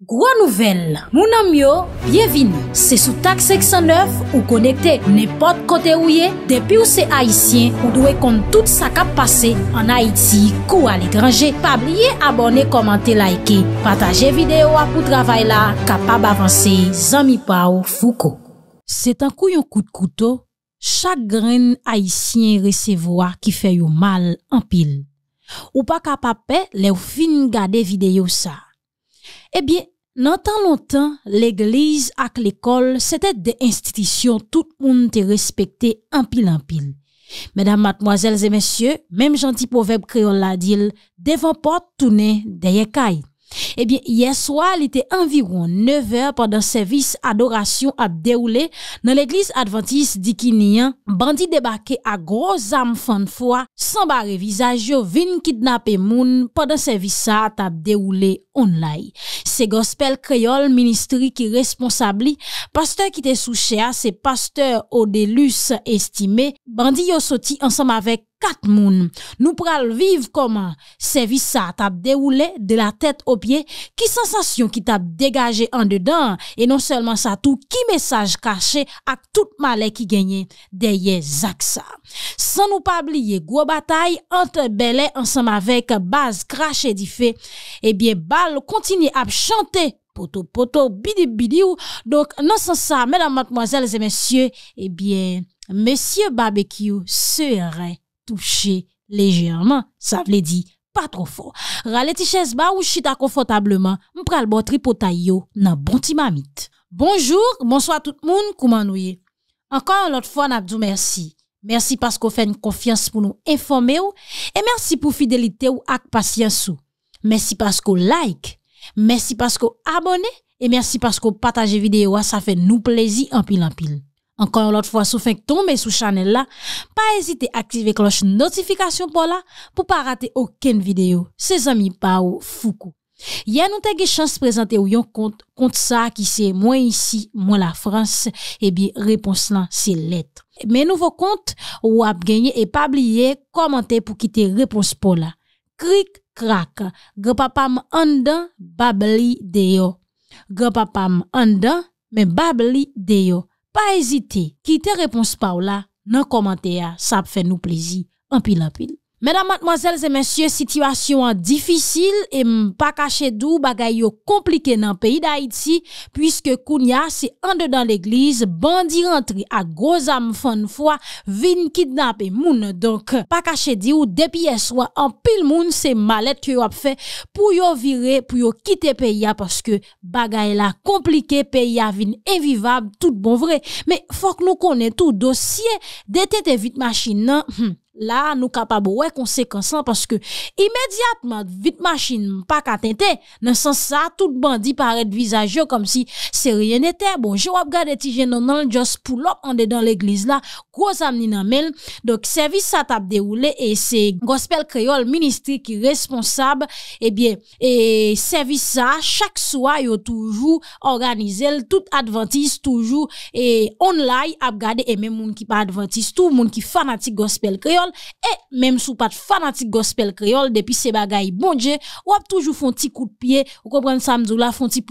Gro nouvel, mounan myo, bienvin, se sou tak 609 ou konekte ne pot kote ouye depi ou se Haitien ou dwe kont tout sa kap pase an Haiti kou al ekranje. Pabriye abone, komante, laike, pataje videyo apou travay la kapab avanse zami pa ou fuko. Se tankou yon kout kouto, chak gren Haitien resevoa ki fe yon mal an pil. Ou pa kapap pe le ou fin gade videyo sa. Ebyen, Nantan lontan, l'eglize ak l'ekol, setet de institisyon tout moun te respekte empil-empil. Medan matmoazelze mensyo, menm janti poveb kreol la dil, devan port toune de yekait. Ebyen, yeswa, li te enviroun neveur poden servis adorasyon ap dewoule, nan l'Eglise Adventiste dikiniyan, bandi debake a groz am fon fwa, san ba revizaj yo vin kidnap e moun poden servisa at ap dewoule onlay. Se gospel kreyol, ministri ki responsabli, pasteur ki te souchea, se pasteur o delus estime, bandi yo soti ansam avek. Kat moun nou pral viv koman, sevi sa tap de ou le de la tet opye, ki sensasyon ki tap degaje an dedan, e non selman sa tou ki mesaj kache ak tout male ki genye de ye zak sa. San nou pa bli ye gwo batay, an te bele ansam avek baz krashe di fe, e eh bie bal kontini ap chante poto poto bidibidiu, touché légèrement. Ça veut dire pas trop fort. Rale ti chaise ba ou chita confortablement. M'pral bon nan bon timamite. Bonjour, bonsoir tout le monde, comment nous Encore une autre fois, nous merci. Merci parce qu'on fait une confiance pour nous informer et merci pour fidélité ou ak patience Merci parce qu'on like, merci parce qu'on abonne et merci parce qu'on partage vidéo, ça fait nous plaisir en pile en pile. Ankon yon lot fwa sou fèk ton mè sou chanel la, pa ezite aktive kloche notifikasyon pou la pou pa rate oken videyo. Se zami pa ou foukou. Yan nou te ge chans prezante ou yon kont sa ki se mwen isi mwen la Frans e eh bi repons lan se let. Mè nouvo kont ou ap genye e pabliye komante pou ki te repons pou la. Krik krak, gwa papam andan, babli deyo. Gwa papam andan, mè babli deyo. Pa ezite, ki te repons pa ou la, nan komante ya, sa ap fè nou plezi, anpil anpil. Menan matmazèl zè mensyè, situasyon an difisil e m pa kache di ou bagay yo komplike nan peyi da iti pwiske koun ya se ande dan l'eglize, bandi rentri a goz am fon fwa, vin kidnap e moun. Donk, pa kache di ou depi eswa an pil moun se malet ki yo ap fe pou yo vire, pou yo kite peyi ya pwiske bagay la komplike peyi ya vin evivab tout bon vre. Men fok nou konen tou dosye dete te vit machin nan m. là nous capables ouais conséquence hein, parce que immédiatement vite machine pas qu'à dans sens ça tout bandit paraît visageux comme si c'est rien n'était bon je regarde ti jeune non just pull up en dans l'église là gros amni donc service ça t'a déroulé et c'est gospel créole ministry qui responsable Et eh bien et service ça chaque soir yo toujours organisé tout adventiste toujours et online à regarder et même monde qui pas adventiste tout monde qui fanatique gospel créole et même sous pas de fanatique gospel créole depuis ces bagailles bon Dieu ou toujours font petit coup de pied ou comprendre ça là font petit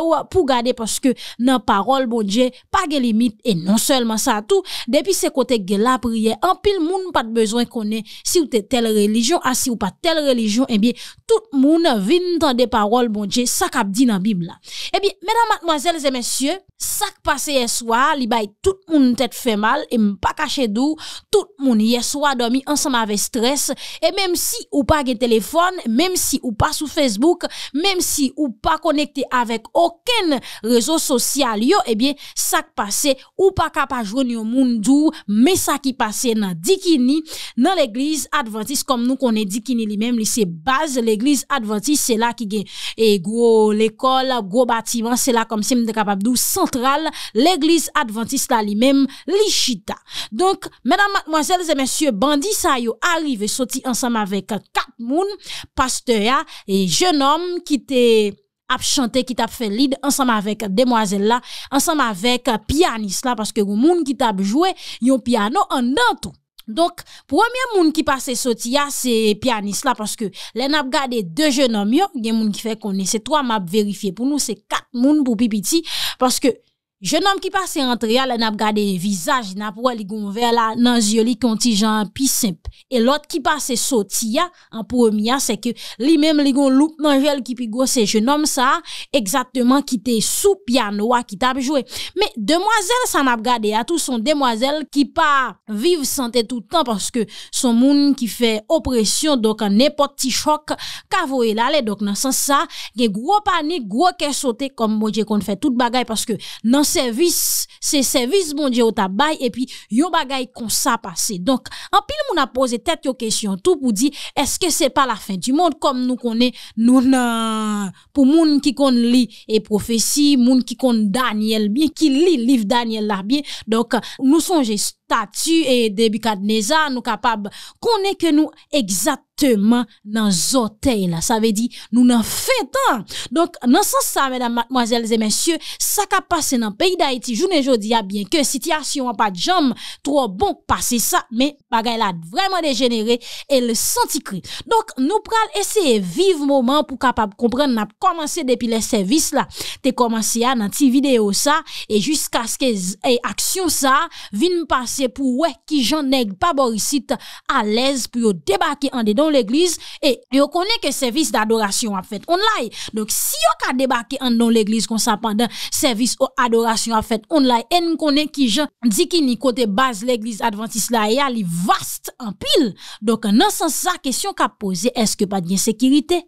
ou pour garder parce que nan parole bon Dieu pas de limite et non seulement ça tout depuis ces côtés de la prière en pile monde pas de besoin connaît si vous t'es telle religion ah si ou pas telle religion eh bien tout monde vient dans des paroles bon Dieu ça qu'a dit dans Bible eh bien mesdames mademoiselles et messieurs ça qui passé hier soir li le tout monde tête fait mal et pas caché d'où tout monde hier soir dormi ensemble avec stress et même si ou pas de téléphone, même si ou pas sur Facebook, même si ou pas connecté avec aucun réseau social yo, eh bien ça qui passe ou pas capable joindre au monde mais ça qui passe dans Dikini dans l'église adventiste comme nous connaissons Dikini lui-même, c'est base l'église adventiste, c'est là qui gagne et gros l'école, gros bâtiment, c'est là comme si me capable d'où centrale l'église adventiste là lui-même, l'ichita. Donc mesdames mademoiselles et messieurs bandi sa yo arrivé sorti ensemble avec quatre moun, pasteur et jeune homme qui était ap chante t'a fait fait lead ensemble avec là, ensemble avec pianiste là parce que vous moun qui tap joué yon piano en tout. Donc, premier moun qui passe soti ya, pianiste, parce la, que len ap gade deux jeunes jeunes yo, gen moun qui fait connait. C'est trois m'a vérifié. Pour nous, c'est quatre moun pour pipiti, que... Je nom ki pase entria la nap gade vizaj, nap wè ligon wè la nan zioli konti jan pi semp. E lot ki pase sotia, an pwomya, se ke li mem ligon loup nan zioli ki pi gose. Je nom sa egzatman ki te sou pya noua ki tabjwe. Me demwazel sa nap gade, a tou son demwazel ki pa vive sante toutan paske son moun ki fe opresyon, dok an epot ti chok kavowe lale, dok nan san sa ge gwo panik, gwo ke sote kom moje kon fè tout bagay, paske nan service, c'est service bon Dieu au tabac et puis yon bagay qu'on ça passé. Donc, en pile on a posé tête aux questions tout pour dire est-ce que c'est pas la fin du monde comme nous connaît nous pour moun qui connaissent les et prophétie, moun qui connaissent Daniel bien qui lit livre Daniel là bien. Donc, nous songe. tu e debi kad neza nou kapab konen ke nou egzatman nan zotey la. Sa ve di nou nan fe tan. Donk nan san sa, medan madmoazel ze mensyo, sa kapase nan peyi da iti jounen jodi ya bien ke siti asyon an pa jom, tro bon pase sa, men bagay la vreman degenere e le santi kri. Donk nou pral eseye vive moman pou kapab kompren na p komanse depi le servis la. Te komanse ya nan ti video sa, e jisk aske e aksyon sa, vin m pase pou wè ki jan neg pa borisit a lez pou yo debake an de don l'eglise e yo konen ke servis da adorasyon an fèt onlay dok si yo ka debake an don l'eglise kon sa pandan servis o adorasyon an fèt onlay en konen ki jan di ki ni kote base l'eglise Adventiste la e a li vast an pil dok nan san sa kesyon ka pose eske pa diyen sekirite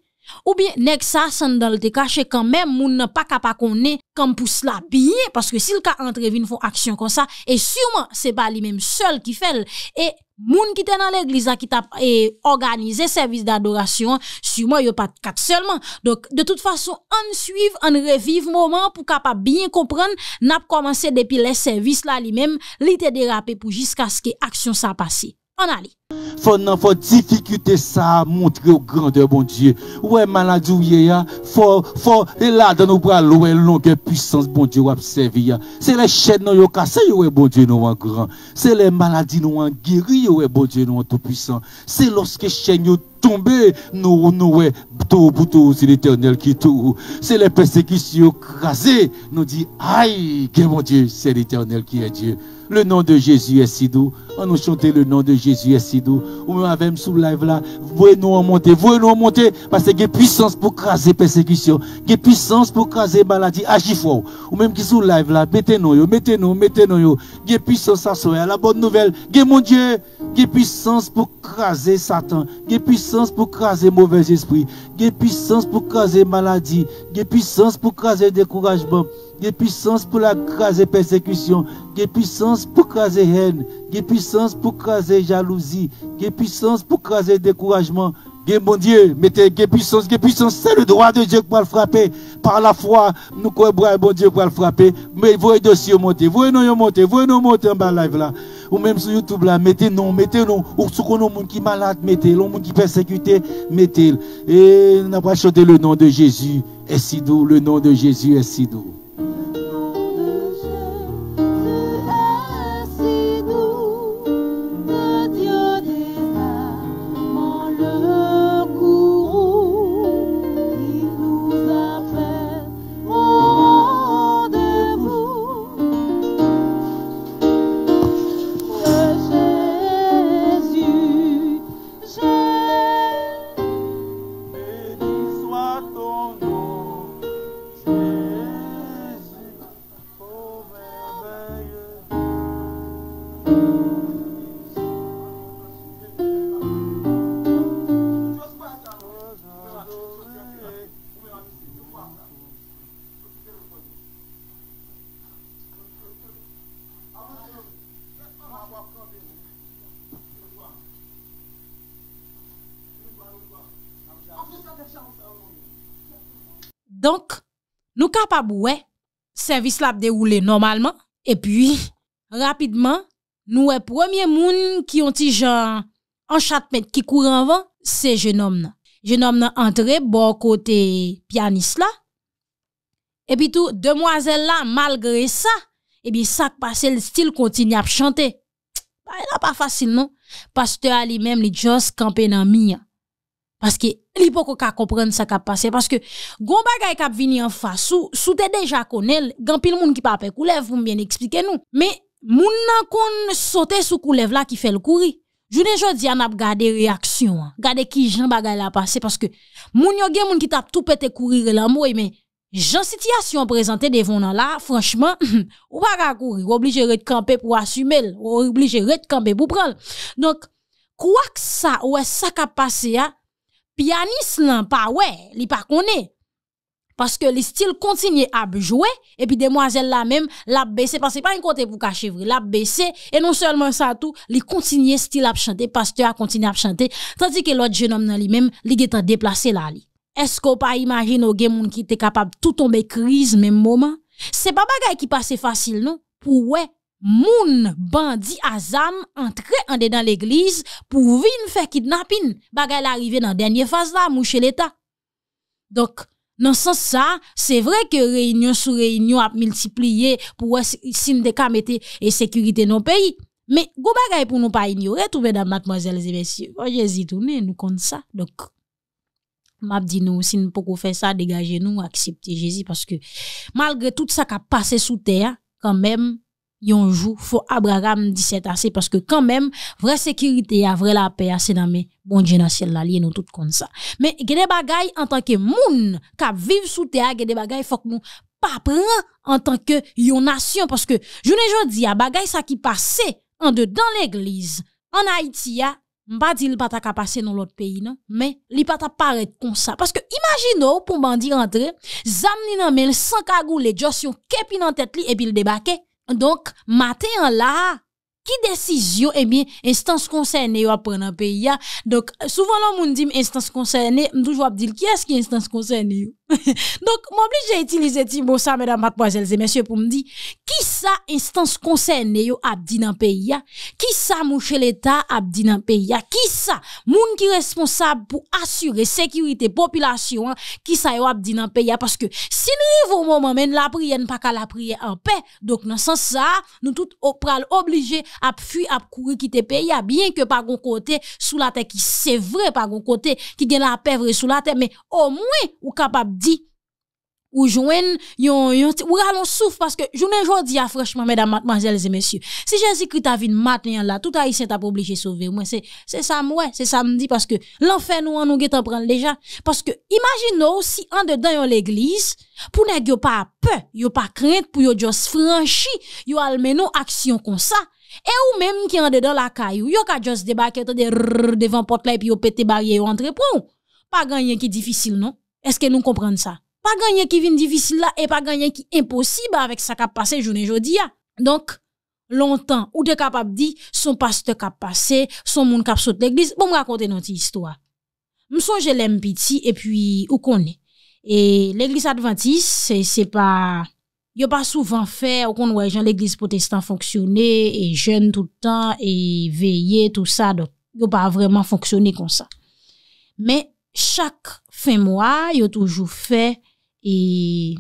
Ou bien, nek sa, san dal te kache, kan men moun nan pa kapa konen, kan pou sla biye, paske sil ka antrevi nou fon aksyon kon sa, e souman, se ba li menm sol ki fel, e moun ki ten an lèk lisa ki tap e organize servis de adorasyon, souman, yo pat kat selman. Dok, de tout fason, an suiv, an reviv mouman pou kapa biye kompran, nap komanse depi le servis la li menm, li te derape pou jiska skè aksyon sa pase. On a Faut nan faut difficulté ça montrer au grandeur bon Dieu. Ouais maladie ou ya, faut faut là dans nos bras loin longue puissance bon Dieu va servir. C'est les chaînes non yo cassé ouais bon Dieu nous en grand. C'est les maladies nous en guéri ouais bon Dieu nous en tout puissant. C'est lorsque chaînes yo tomber, nous, nous, ouais, tout, tout, c'est l'éternel qui tout. C'est les persécutions crasées. Nous dit, aïe, que mon Dieu, c'est l'éternel qui est Dieu. Le nom de Jésus est si doux. On nous chante le nom de Jésus est si doux. Ou même avec sous live là, voyez-nous en monter, voyez-nous en monter, parce que y a puissance pour craser persécution, il y puissance pour craser maladie, agis fort. Ou même qui sous live là, mettez-nous, mettez-nous, mettez-nous, il y puissance à la bonne nouvelle, il mon Dieu, il puissance pour craser Satan, il puissance pour craser mauvais esprit, il puissance pour craser maladie, il puissance pour craser découragement. Des puissance pour la craser persécution. des puissance pour craser haine. des puissance pour craser jalousie. des puissance pour craser découragement. bon Dieu, mettez des puissance, puissance. C'est le droit de Dieu pour le frapper. Par la foi, nous croyons bon Dieu pour le frapper. Mais voyez dossier monter. Voyez nous monter. Voyez nous monter en bas de live là. Ou même sur YouTube là. Mettez non, mettez non. Ou sur qu'on monde qui malade, mettez. Le monde qui persécuté, mettez. Et n'a pas chanté le nom de Jésus. Est si doux. Le nom de Jésus est si doux. Nou kap ap wè, servis la ap déwoulè normalman. E pi, rapidman, nou wè premier moun ki yon ti jan an chatmèd ki koure anvan, se jenom nan. Jenom nan antre, bo kote pianis la. E pi tou, demwazèl la, malgre sa, e bi sak pase l stil konti ni ap chante. Pa, e la pa fasil nan, pas te ali mèm li djons kampè nan mi ya. que li poko comprenne ka kompren sa kap Parce que gon bagay kap vini en face sou, sou te déjà konel, gan pile moun ki pa pè vous vous bien eksplike nous, mais moun nan kon sote sou koulev la ki le kouri. Jounen jodi an ap gade réaction, gade ki jan bagay la Parce que moun yo gen moun ki tap tout pete kouri relan mwoy e mais Jan situation présentée devant nan la, franchement, ou pa ka courir, ou oblige ret kampe pou assumer, ou oblige ret kampe prendre, donc quoi que ça ou e sa ka passe, ya, pianiste non pas ouais, li pas connaît. Parce que le style continue à jouer, et puis demoiselle là même, l'a baissé, parce que pas un côté pour cacher l'a baissé, et non seulement ça tout, li continue style à chanter, pasteur a continué à chanter, tandis que l'autre jeune homme dans lui même, li est déplacé là Est-ce qu'on pas imagine au gens qui était capable tout tomber crise même moment? C'est pas bagaille qui passe facile non? Pour ouais, moun bandi azam entre en dedans l'église pour venir faire kidnapping. Bagay arrivé dans la dernière phase là, mouche l'État. Donc, dans ce sens ça, c'est vrai que réunion sous réunion a multiplié pour de mettre et sécurité dans le pays. Mais, go bagay pour nous pas ignorer, tout mesdames, mademoiselles et messieurs. Oh, Jésus nous compte ça. Donc, m'a dit nous si nous pouvons faire ça dégagez nous Acceptez Jésus parce que malgré tout ça qui a passé sous terre quand même yon jour faut Abraham 17 assez parce que quand même vraie sécurité a vraie la paix c'est dans mes bon Dieu dans ciel là nous tout comme ça mais il y des bagailles en tant que moun qui vivent sous terre il y a des bagailles faut que nous pas en tant que yon nation parce que je ne dis a bagaille ça qui passait en dedans l'église en Haïti a pas dit il pas ta passer dans l'autre pays non mais il pas ta paraître comme ça parce que imaginez pour bandit rentrer zam ni nan mel sans cagoule joss yon kepi dans tête li et puis il débarquer Donk, maten la, ki desisyon e eh miye instans konserni yo aprenan pe ya? Donk, souvan la moun dim instans konserni, mdouj wap dil, ki eski instans konserni yo? Donc, m'oblige à utiliser ce ça, mesdames, mademoiselles et messieurs, pour me dire, qui ça instance concernée yo abdi dans pays Qui ça mouche l'État abdi dans pays Qui ça moun qui responsable pour assurer sécurité population hein? Qui ça yo abdi dans pays Parce que si nous au moment même la prière n'est pas qu'à la prière en paix. Donc, dans ce sens ça, nous tous pral obligés à fuir, à courir quitter pays bien que par un côté sous la terre qui c'est vrai, par un côté qui gagne la paix sous la terre, mais au moins ou capable dit ou joine yon yon ou ralon parce que journée aujourd'hui franchement mesdames mademoiselles et messieurs si Jésus-Christ a venu matin là tout haïtien t'a obligé sauver moi c'est c'est ça moi c'est samedi parce que l'enfer nous en nous en prendre déjà parce que imaginons si en dedans l'église pour nèg yo pas peur yo pas crainte pour yo just franchi yo menon action comme ça Et ou même qui en dedans la caillou yon yo ka jos débarquer de rrrr devan pot la epi yon pete barrière yo entre pou. Pas ganyen ki difficile non. Est-ce que nous comprenons ça? Pas gagner qui vient difficile là et pas gagner qui est impossible avec ça qui a passé journée hein. Donc, longtemps, ou de capable de dire son pasteur qui a passé, son monde qui a sauté l'église, bon, me raconter notre histoire. que je l'aime petit et puis, où qu'on Et l'église adventiste, c'est pas. Il a pas souvent fait, qu'on gens l'église protestante fonctionner, et jeune tout le temps, et veiller, tout ça, donc, il pas vraiment fonctionné comme ça. Mais, chaque fin mois, a toujours fait et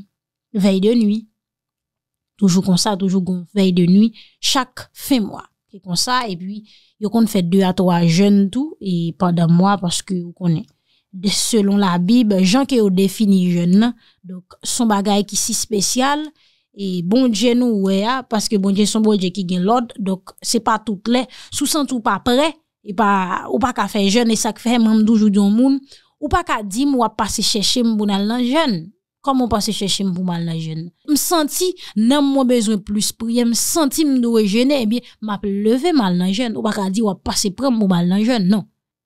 veille de nuit. Toujours comme ça, toujours comme veille de nuit, chaque fin mois. C'est comme ça, et puis, a qu'on fait deux à trois jeunes tout, et pendant mois parce que vous de selon la Bible, Jean qui au défini jeune, donc, son bagage qui si spécial, et bon Dieu nous, ouais, ah, parce que bon Dieu, son bon Dieu qui gagne l'ordre, donc, c'est pas tout clair, sous sens tout pas prêt, et pas, ou pas qu'à faire jeune, et ça fait même toujours dans monde, ou pas qu'à dire moi passer chercher pour dans jeune comment passer chercher pour mal dans jeune me senti nan moi besoin plus prier me senti me doit gêner eh bien m'a lever mal dans jeune ou pas qu'à dire ou passer prendre pour mal jeune non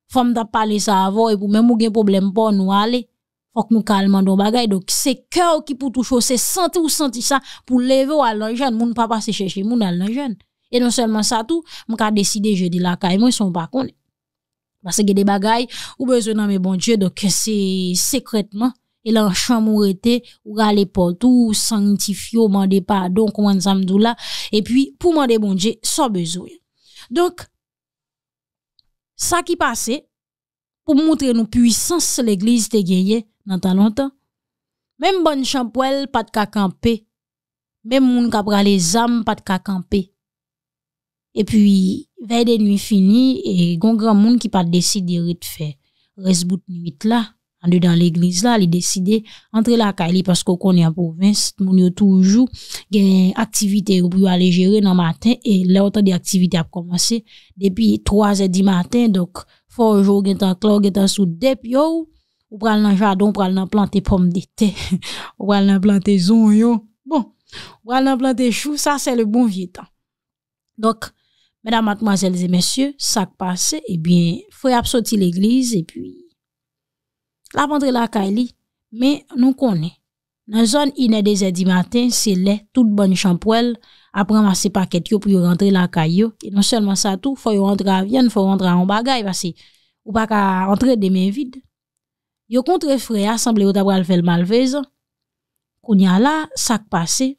faut me parler ça avant et pour même ou gain problème pour nous aller faut que nous calmons nos choses, donc c'est cœur qui pour toucher c'est senti ou senti ça pour lever ou aller jeune moun pas passer chercher mon à jeune et non seulement ça tout m'a décidé dis la caille moi sont pas connus. Parce que des bagailles, ou besoin d'un bon Dieu, donc c'est secrètement. Et là, en chambre, ou aller tout sanctifier, ou demander pardon, comment ça me là. Et puis, pour demander bon Dieu, sans besoin. Donc, ça qui passait, pour montrer nos puissance, l'église te gagné dans tant longtemps. Même bonne champoelle, pas de camper. Même moun kapra les âmes, pas de camper. Et puis, veille de nuit finie et gon grand monde qui pas décidé de faire reste bout nuit là en dedans l'église là les décider entrer la caille parce qu'on connaît en province moun yo toujours gain activité pour aller gérer dans matin et là autant a commencé depuis 3 h du matin donc faut jour gain temps clos gain temps sous depuis yo ou pral dans jardin pral dans planter pomme de terre ou pral dans planter zon yo bon ou pral dans planter chou ça c'est le bon vieux temps donc Mèdam matmazèl zè mèsyè, sak pase, ebyen, fò y ap soti l'eglize, ebyen. La non vantre lakay li, mè nou konè. Nan zon inè de zè di maten, se lè, tout boni chanpouèl, apren mase pakèt yo pou y rentre lakay yo, e non sèlman sa tou, fò y rentre avyen, fò y rentre an bagay, vase, ou baka rentre demè vide. Yo kontre fò y asemble yo tabral fel malvezan, koun ya la, sak pase.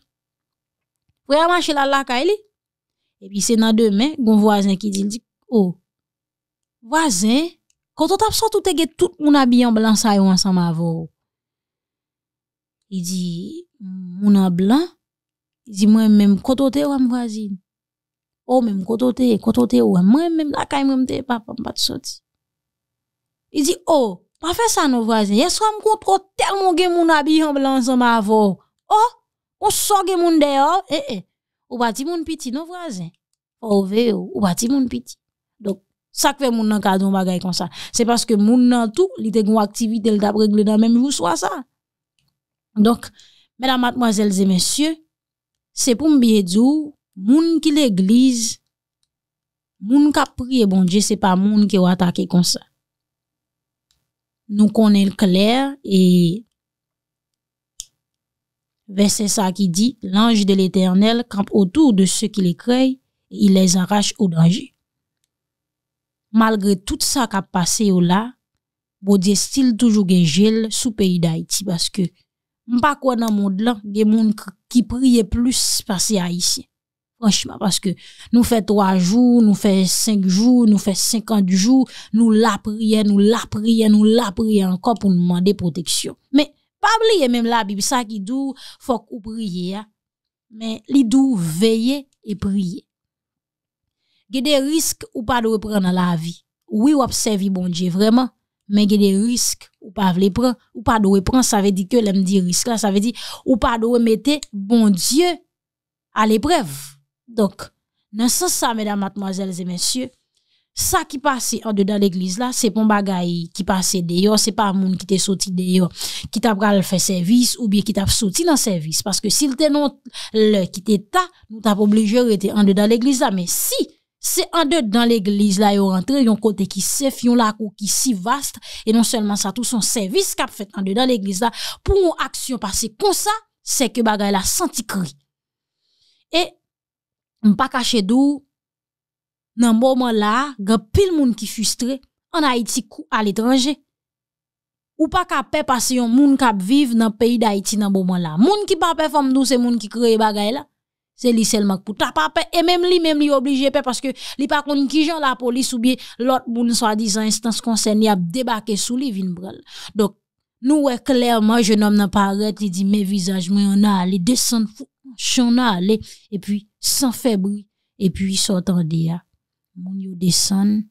Fò y amache lal lakay li, Et puis c'est dans demain, mon voisin qui dit, oh, voisin, quand on tape sorti tout tout mon habillé en blanc ça ensemble avec Il dit mon en blanc, il dit moi même quand on était mon voisin Oh même quand on était quand on était moi même la quand moi papa pas de sorti. Il dit oh, pas fait ça nos voisins. Hier soir on contrôle tellement mon habillé en blanc ensemble avec Oh, on sort mon dehors, eh eh ou pas ti moun piti non voisin. Ou ve ou, mon pas moun piti. Donc ça que moun nan kadon bagay comme ça, c'est parce que moun nan tout, li te gon activité l t'a régler dans même jour soit ça. Donc mesdames mademoiselles et messieurs, c'est pour me dire moun qui l'église moun ka prier bon Dieu, c'est pas moun qui ou attaquer comme ça. Nous connaissons le clair et Verset ça qui dit, l'ange de l'Éternel campe autour de ceux qui les créent et il les arrache au danger. Malgré tout ça qui a passé au là, bon style toujours gen sous pays d'Haïti parce que pas quoi dans le monde là, des qui priait plus passé ici. Franchement, parce que nous fait trois jours, nous fait cinq jours, nous fait cinquante jours, nous la prions, nous la prions, nous la prions encore pour demander protection. Mais, pas oublier même la Bible, ça qui doit faut qu'on hein. Mais il dou veiller et prier. Il y a des risques ou pas de reprendre la vie. Oui, ou observe bon Dieu vraiment, mais il y des risques ou pas de prendre, ou pas de reprendre, ça veut dire que l'aime dit risque là, ça veut dire ou pas de remettre bon Dieu à l'épreuve. Donc, dans ce ça, mesdames, mademoiselles et messieurs, ça qui passait en dedans l'église là c'est un bagaille qui passait dehors c'est pas monde qui était sorti dehors qui t'a pral faire service ou bien qui t'a sorti dans service parce que s'il t'est non le qui ta, nous t'a obligé rester en dedans l'église là mais si c'est en dedans l'église là yo rentré yon côté qui sef yon la qui si vaste et non seulement ça tout son service qu'a fait en dedans l'église là pour une action passer comme ça c'est que bagaille la senti cri et pas caché d'où dans moment là, il y a de gens qui sont frustrés en Haïti ou à l'étranger. Ou pas qu'à paix parce yon moun qui vivent dans le pays d'Haïti dans moment là. Moun ki pa paix femme nous c'est moun ki créé bagay là. C'est li seulement pour ta pa paix et même lui, même li obligé paix parce que li pa konn ki jan la police ou l'autre moun disant instance concernée a débarqué sous li vin Donc nous clairement je nomme n'a pas dit mes visages mais on a allé descendre fou, on a allé et puis sans faire bruit et puis en So moun yo descend,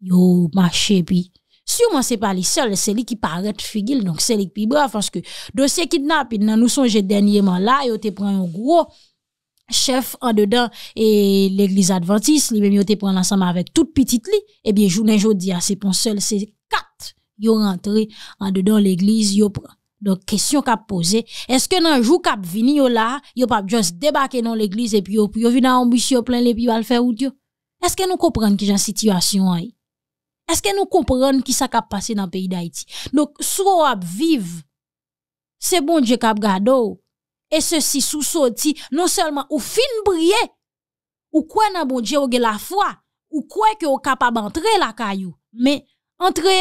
yo marché puis sûrement c'est pas les seuls, c'est lui qui paraît figil, donc c'est lui qui brave parce que dossier kidnapping, nan nous songe dernièrement là, yo te prend un gros chef en dedans et l'église adventiste, lui-même yo te prend ensemble avec toute petite li, et bien journée jodi c'est pas seul, c'est quatre yo rentré en dedans l'église, yo prend. Donc, question qu'a posée, est-ce que dans jour qu'a vini là, yo pas juste débarquer dans l'église et puis yo, yo vin en ambition plein les puis va faire ou est-ce que nous comprenons qui j'ai une situation Est-ce que nous comprenons qui ça passé dans le pays d'Haïti Donc, soit vive, c'est bon Dieu a gado. Et ceci sous sorti non seulement au fin briller ou quoi nan bon Dieu la foi ou quoi que ou capable d'entrer la caillou mais entrer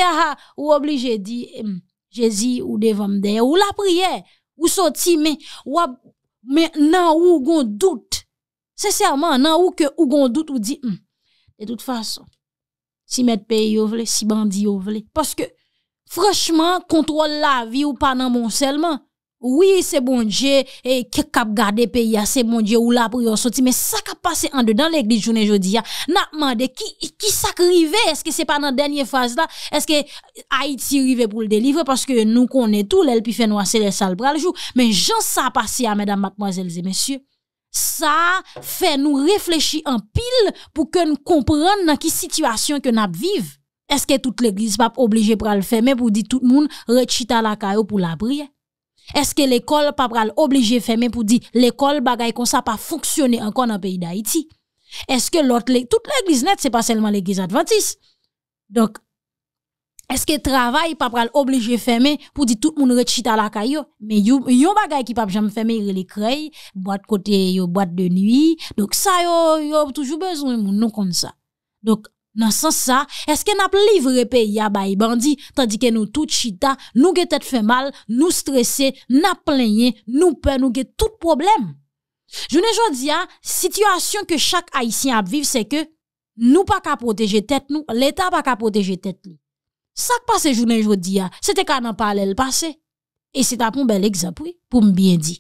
ou obligé dit hm, Jésus ou devant me ou la prière ou sorti mais ou mais non ou doute sincèrement nan ou que ou doute ou dit hmm, de toute façon. Si mettre pays ou si bandit ou Parce que, franchement, contrôle la vie ou pas dans mon seulement. Oui, c'est bon Dieu, et qui cap garder pays, ah, c'est bon Dieu ou la prière sorti, mais ça qui passé en dedans l'église journée jeudi, ah, n'a demandé qui, qui arrivé, est-ce que c'est pas dans la dernière phase là, est-ce que Haïti arrivé pour le délivrer, parce que nous connaissons tout, l'elpi fait noir, c'est les sales bras le jour, mais j'en ça passé à ah, mesdames, mademoiselles et messieurs ça fait nous réfléchir en pile pour que nous comprenions dans quelle situation que nous vivons. Est-ce que toute l'église pas obligée pour le fermer pour dire tout le monde à la caillou pour la prière? Est-ce que l'école pas pral obligée fermer pour dire l'école bagaille comme ça pas fonctionner encore dans le pays d'Haïti? Est-ce que l'autre, toute l'église n'est c'est pas seulement l'église adventiste? Donc, est-ce que le travail pas pral obligé fermer pour dire tout le monde à la caillou mais a un bagay qui pas jamais fermer il les crée boîte côté yo boîte de nuit donc ça y a toujours besoin moun non comme ça donc dans sens ça est-ce que n'a livré pays à bay bandi tandis que nous tout chita nous que tête fait mal nous stressé nous plein nous peur nous que tout problème je ne la situation que chaque haïtien a vivre c'est que nous pas qu'à protéger tête nous l'état pas qu'à protéger tête nous ça qui passe journée aujourd'hui, hein, c'était quand on parlait le passé. Et c'est un bel exemple, oui, pour me bien dire.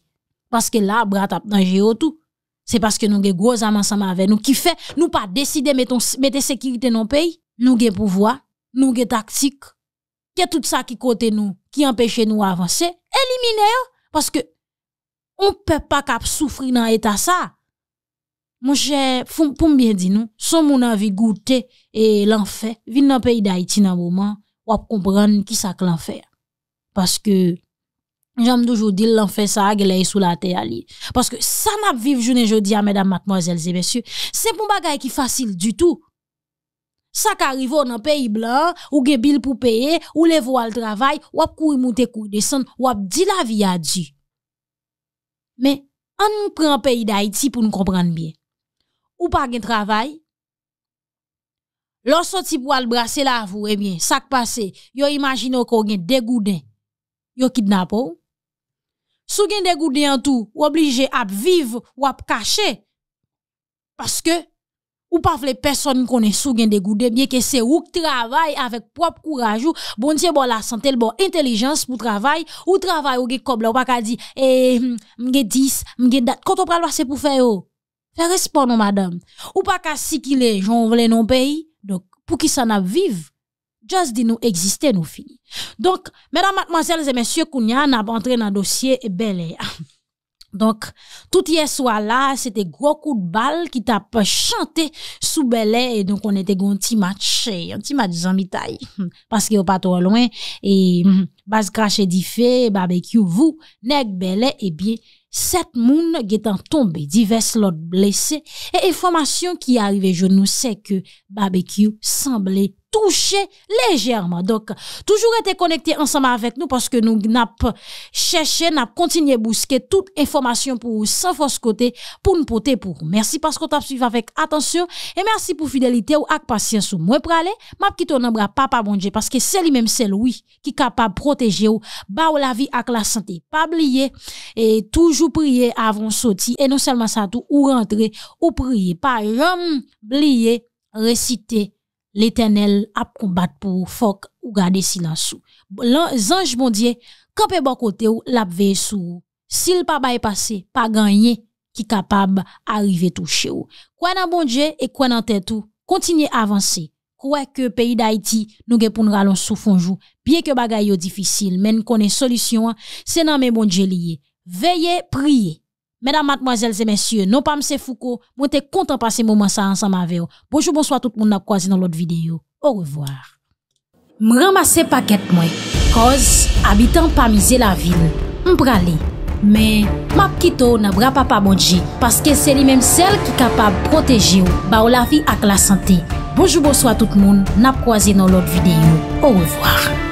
Parce que là, bras tap dans tout. C'est parce que nous avons gros amis ensemble avec nous qui fait, nous pas décider mettons mettre sécurité dans le pays. Nous avons pouvoir, nous avons tactique. Il y a tout ça qui côté nous, qui empêche nous avancer. Éliminez parce que on peut pas cap souffrir dans état ça. Mon cher, pour bien dire nous, sommes mon avis goûter et l'enfer, vin dans pays d'Haïti dans moment wap comprendre qui ça l'enfer. Parce que J'aime toujours dire l'enfer ça est sous la terre parce que ça n'a vivre journée jeudi à mesdames mademoiselles et messieurs c'est pour bagaille qui facile du tout ça arrive dans pays blanc ou des bill pour payer ou les voiles travail ou à courir monter courir descendre ou à dire la vie à Dieu mais on prend pays d'Haïti pour nous comprendre bien ou pas de travail type pour le brasser là, vous, eh bien, ça qui passe, yo imagine qu'on gen dégoudin, yo kidnappé. Sou gen dégoudin en tout, ou obligé à vivre ou à cacher. Parce que, ou pas les personnes connaît sou gen dégoudin, bien que c'est ou qui travaille avec propre courage ou, bon Dieu, bon la santé, bon intelligence pour travail, ou travail ou gen là ou pas ka di, eh, m'gen 10, m'gen date. Quand on parle, c'est pour faire yo. Oh, faire madame. non, madame. Ou pas ka si qu'il est, j'en voulais non pays donc, pour qui s'en a vive, juste de nous exister, nous fini. Donc, mesdames, mademoiselles et messieurs, nous n'a entré dans le dossier et donc, tout hier soir là, c'était gros coup de balle qui t'a chanté sous bel et donc on était eh, un petit match, un petit match en mitaille. Parce qu'il pas trop loin et mm, base craché d'y fait, barbecue vous, nèg Belay et eh bien Set moun getan tombe, divers lot blese, e informasyon ki a arrive, je nou se ke barbecue sanble blese. touché légèrement. Donc, toujours été connecté ensemble avec nous parce que nous n'avons cherché, n'a continué à bousquer toute information pour sans force côté, pour nous porter pour Merci parce qu'on t'a suivi avec attention et merci pour fidélité ou avec patience ou moins pour aller. M'a quitté au bras papa bon parce que c'est lui-même, c'est lui qui est capable de protéger ou, bah, ou la vie avec la santé. Pas oublier et toujours prier avant sortir et non seulement ça tout ou rentrer ou prier. Pas jamais oublier réciter L'Eternel ap kombat pou fok ou gade silansou. Lan zanj bondye, kap e bakote bon ou, lap veye sou ou. Sil pa baye pase, pa ganyen, ki kapab arive tou che ou. Kwa nan bondye e kwa nan tetou, kontinye avanse. Kwa ke peyi da iti, nou ge poun ralonsou fonjou. Pye ke bagay yo difisil, men konen solisyon an, se nan men bondye liye. Veye priye. Mèdam matmoazèl zè mèsyè, nou pa mse foukou, mwen te kontan pase mou mwen sa ansan ma veyo. Bojou bojou a tout moun nap kwa zi nan lot videyo. Ou revoar. Mwen ramase paket mwen, koz abitan pa mize la vil, mprale. Mè, map kito nan bra pa pa moun je, paske se li menm sel ki kapab proteji ou, ba ou la vi ak la sante. Bojou bojou a tout moun nap kwa zi nan lot videyo. Ou revoar.